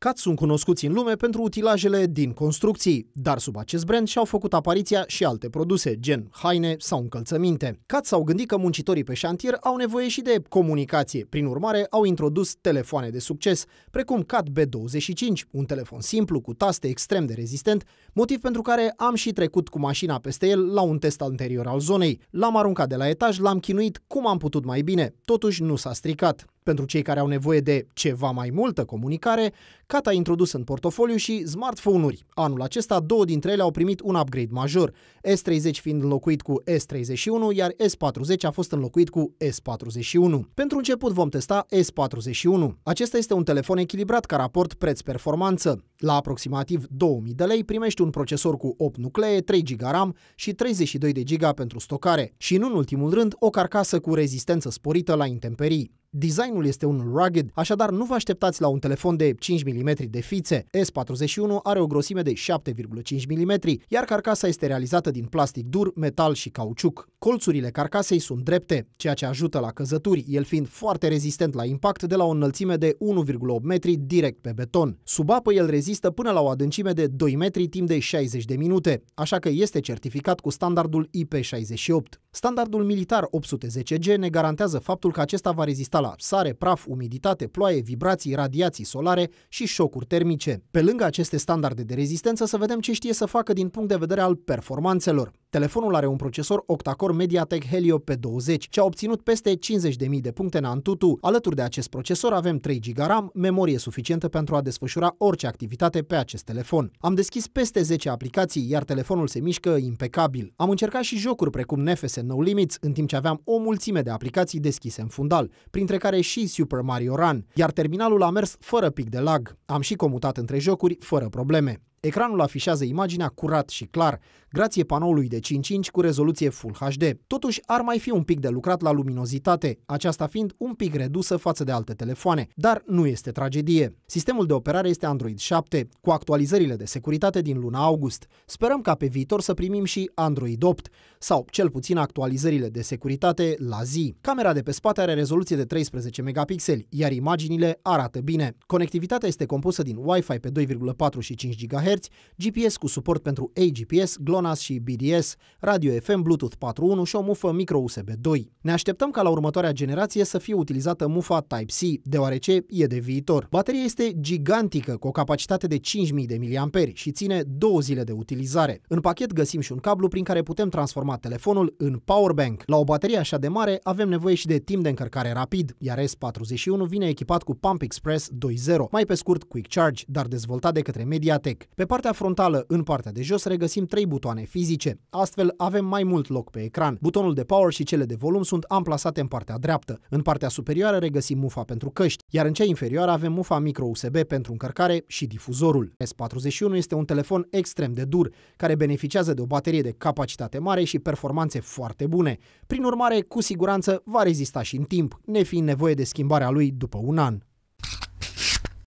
Cat sunt cunoscuți în lume pentru utilajele din construcții, dar sub acest brand și-au făcut apariția și alte produse, gen haine sau încălțăminte. Cat s-au gândit că muncitorii pe șantier au nevoie și de comunicație, prin urmare au introdus telefoane de succes, precum Cat B25, un telefon simplu cu taste extrem de rezistent, motiv pentru care am și trecut cu mașina peste el la un test anterior al zonei. L-am aruncat de la etaj, l-am chinuit cum am putut mai bine, totuși nu s-a stricat. Pentru cei care au nevoie de ceva mai multă comunicare, CAT a introdus în portofoliu și smartphone-uri. Anul acesta, două dintre ele au primit un upgrade major, S30 fiind înlocuit cu S31, iar S40 a fost înlocuit cu S41. Pentru început vom testa S41. Acesta este un telefon echilibrat ca raport preț-performanță. La aproximativ 2000 de lei primești un procesor cu 8 nuclee, 3 GB RAM și 32 de GB pentru stocare și, în ultimul rând, o carcasă cu rezistență sporită la intemperii. Designul este un rugged, așadar nu vă așteptați la un telefon de 5 mm de fițe. S41 are o grosime de 7,5 mm, iar carcasa este realizată din plastic dur, metal și cauciuc. Colțurile carcasei sunt drepte, ceea ce ajută la căzături, el fiind foarte rezistent la impact de la o înălțime de 1,8 metri direct pe beton. Sub apă el rezistă până la o adâncime de 2 metri timp de 60 de minute, așa că este certificat cu standardul IP68. Standardul militar 810G ne garantează faptul că acesta va rezista la sare, praf, umiditate, ploaie, vibrații, radiații solare și șocuri termice. Pe lângă aceste standarde de rezistență, să vedem ce știe să facă din punct de vedere al performanțelor. Telefonul are un procesor octacore Mediatek Helio P20 și a obținut peste 50.000 de puncte în Antutu. Alături de acest procesor avem 3 GB RAM, memorie suficientă pentru a desfășura orice activitate pe acest telefon. Am deschis peste 10 aplicații, iar telefonul se mișcă impecabil. Am încercat și jocuri precum NFS No Limits, în timp ce aveam o mulțime de aplicații deschise în fundal, printre care și Super Mario Run, iar terminalul a mers fără pic de lag. Am și comutat între jocuri fără probleme. Ecranul afișează imaginea curat și clar, grație panoului de 5.5 cu rezoluție Full HD. Totuși, ar mai fi un pic de lucrat la luminozitate, aceasta fiind un pic redusă față de alte telefoane, dar nu este tragedie. Sistemul de operare este Android 7, cu actualizările de securitate din luna august. Sperăm ca pe viitor să primim și Android 8, sau cel puțin actualizările de securitate la zi. Camera de pe spate are rezoluție de 13 megapixeli, iar imaginile arată bine. Conectivitatea este compusă din Wi-Fi pe 2,4 și 5 GHz, MHz, GPS cu suport pentru AGPS, GLONASS și BDS, radio FM, Bluetooth 4.1 și o mufă micro USB 2. Ne așteptăm ca la următoarea generație să fie utilizată mufa Type-C, deoarece e de viitor. Bateria este gigantică, cu o capacitate de 5000 de miliamperi și ține două zile de utilizare. În pachet găsim și un cablu prin care putem transforma telefonul în powerbank. La o baterie așa de mare avem nevoie și de timp de încărcare rapid, iar S41 vine echipat cu Pump Express 2.0, mai pe scurt Quick Charge, dar dezvoltat de către Mediatek. Pe partea frontală, în partea de jos, regăsim trei butoane fizice. Astfel, avem mai mult loc pe ecran. Butonul de power și cele de volum sunt amplasate în partea dreaptă. În partea superioară regăsim mufa pentru căști, iar în cea inferioară avem mufa micro USB pentru încărcare și difuzorul. S41 este un telefon extrem de dur, care beneficiază de o baterie de capacitate mare și performanțe foarte bune. Prin urmare, cu siguranță va rezista și în timp, nefiind nevoie de schimbarea lui după un an.